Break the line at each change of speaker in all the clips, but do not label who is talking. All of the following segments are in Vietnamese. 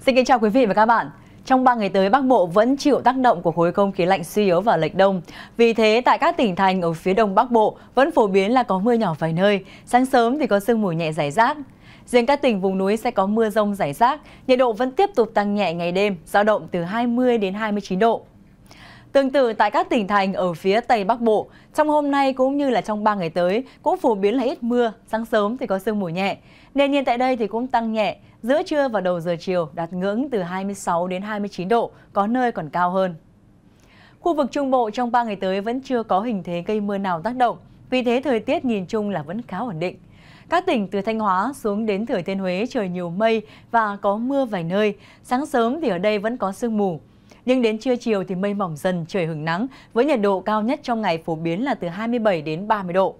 Xin kính chào quý vị và các bạn. Trong 3 ngày tới, Bắc Bộ vẫn chịu tác động của khối không khí lạnh suy yếu và lệch đông. Vì thế, tại các tỉnh thành ở phía đông Bắc Bộ vẫn phổ biến là có mưa nhỏ vài nơi. Sáng sớm thì có sương mù nhẹ rải rác. Riêng các tỉnh vùng núi sẽ có mưa rông rải rác. Nhiệt độ vẫn tiếp tục tăng nhẹ ngày đêm, giao động từ 20 đến 29 độ. Tương tự tại các tỉnh thành ở phía Tây Bắc Bộ, trong hôm nay cũng như là trong 3 ngày tới cũng phổ biến là ít mưa, sáng sớm thì có sương mù nhẹ. Nền nhiệt tại đây thì cũng tăng nhẹ, giữa trưa và đầu giờ chiều đạt ngưỡng từ 26 đến 29 độ, có nơi còn cao hơn. Khu vực Trung Bộ trong 3 ngày tới vẫn chưa có hình thế gây mưa nào tác động, vì thế thời tiết nhìn chung là vẫn khá ổn định. Các tỉnh từ Thanh Hóa xuống đến Thừa Thiên Huế trời nhiều mây và có mưa vài nơi, sáng sớm thì ở đây vẫn có sương mù. Nhưng đến trưa chiều thì mây mỏng dần, trời hứng nắng, với nhiệt độ cao nhất trong ngày phổ biến là từ 27 đến 30 độ.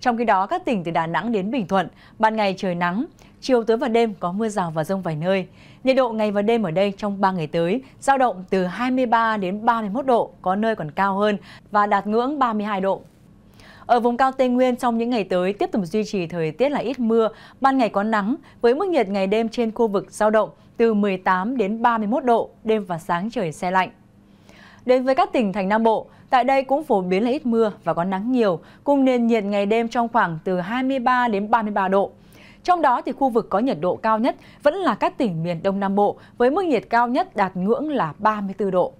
Trong khi đó, các tỉnh từ Đà Nẵng đến Bình Thuận, ban ngày trời nắng, chiều tối và đêm có mưa rào và rông vài nơi. Nhiệt độ ngày và đêm ở đây trong 3 ngày tới giao động từ 23 đến 31 độ, có nơi còn cao hơn và đạt ngưỡng 32 độ. Ở vùng cao Tây Nguyên trong những ngày tới tiếp tục duy trì thời tiết là ít mưa, ban ngày có nắng với mức nhiệt ngày đêm trên khu vực giao động từ 18 đến 31 độ, đêm và sáng trời xe lạnh. Đến với các tỉnh thành Nam Bộ, tại đây cũng phổ biến là ít mưa và có nắng nhiều, cùng nền nhiệt ngày đêm trong khoảng từ 23 đến 33 độ. Trong đó thì khu vực có nhiệt độ cao nhất vẫn là các tỉnh miền Đông Nam Bộ với mức nhiệt cao nhất đạt ngưỡng là 34 độ.